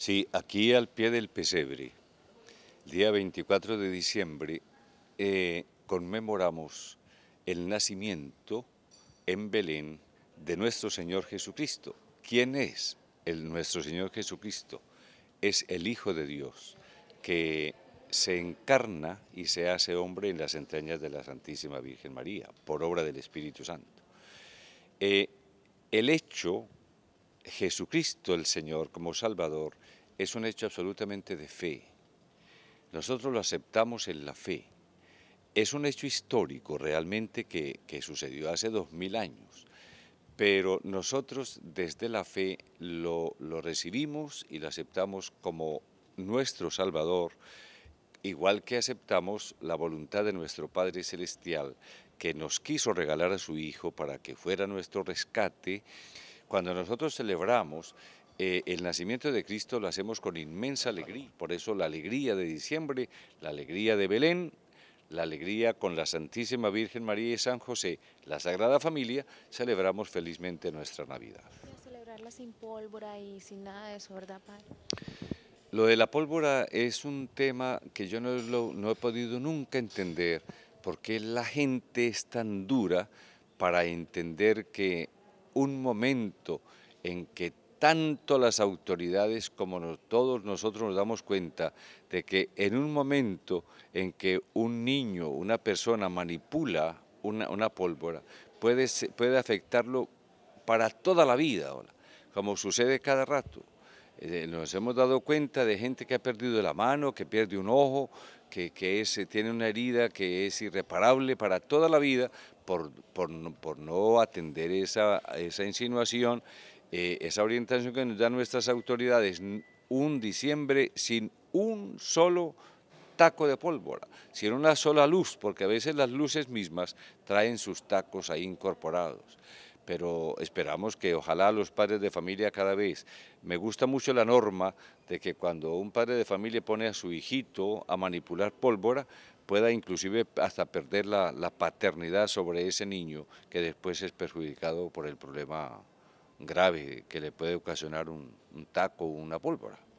Sí, aquí al pie del pesebre, el día 24 de diciembre, eh, conmemoramos el nacimiento en Belén de nuestro Señor Jesucristo. ¿Quién es el nuestro Señor Jesucristo? Es el Hijo de Dios que se encarna y se hace hombre en las entrañas de la Santísima Virgen María por obra del Espíritu Santo. Eh, el hecho Jesucristo el Señor como Salvador es un hecho absolutamente de fe. Nosotros lo aceptamos en la fe. Es un hecho histórico realmente que, sucedió hace dos mil años, pero nosotros desde la fe lo, lo recibimos y lo aceptamos como nuestro Salvador, igual que aceptamos la voluntad de nuestro Padre Celestial, que nos quiso regalar a su Hijo para que fuera nuestro rescate cuando nosotros celebramos eh, el nacimiento de Cristo, lo hacemos con inmensa alegría. Por eso la alegría de diciembre, la alegría de Belén, la alegría con la Santísima Virgen María y San José, la Sagrada Familia, celebramos felizmente nuestra Navidad. Celebrarla sin pólvora y sin nada de eso, ¿verdad, Padre? Lo de la pólvora es un tema que yo no, no he podido nunca entender, porque la gente es tan dura para entender que un momento en que tanto las autoridades como todos nosotros nos damos cuenta de que en un momento en que un niño, una persona manipula una, pólvora, puede, puede afectarlo para toda la vida, como sucede cada rato. Eh, nos hemos dado cuenta de gente que ha perdido la mano, que pierde un ojo, que, eh, tiene una herida que es irreparable para toda la vida por, no, atender esa, insinuación, eh, esa orientación que nos dan nuestras autoridades. Un diciembre sin un solo taco de pólvora, sin una sola luz, porque a veces las luces mismas traen sus tacos ahí incorporados pero esperamos que ojalá los padres de familia cada vez. Me gusta mucho la norma de que cuando un padre de familia pone a su hijito a manipular pólvora, pueda inclusive hasta perder la, paternidad sobre ese niño que después es perjudicado por el problema grave que le puede ocasionar un taco o una pólvora.